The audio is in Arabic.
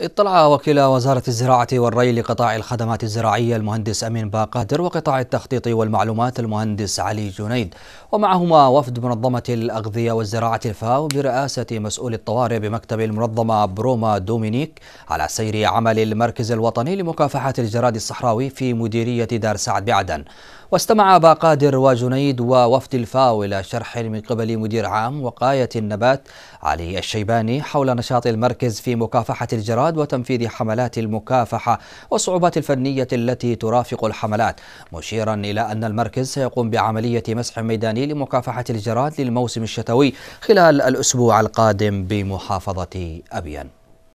اطلع وكيل وزارة الزراعة والري لقطاع الخدمات الزراعية المهندس أمين باقادر وقطاع التخطيط والمعلومات المهندس علي جنيد ومعهما وفد منظمة الأغذية والزراعة الفاو برئاسة مسؤول الطوارئ بمكتب المنظمة بروما دومينيك على سير عمل المركز الوطني لمكافحة الجراد الصحراوي في مديرية دار سعد بعدن واستمع أبا قادر وجنيد ووفد الفاو إلى شرح من قبل مدير عام وقاية النبات علي الشيباني حول نشاط المركز في مكافحة الجراد وتنفيذ حملات المكافحة والصعوبات الفنية التي ترافق الحملات مشيرا إلى أن المركز سيقوم بعملية مسح ميداني لمكافحة الجراد للموسم الشتوي خلال الأسبوع القادم بمحافظة أبيان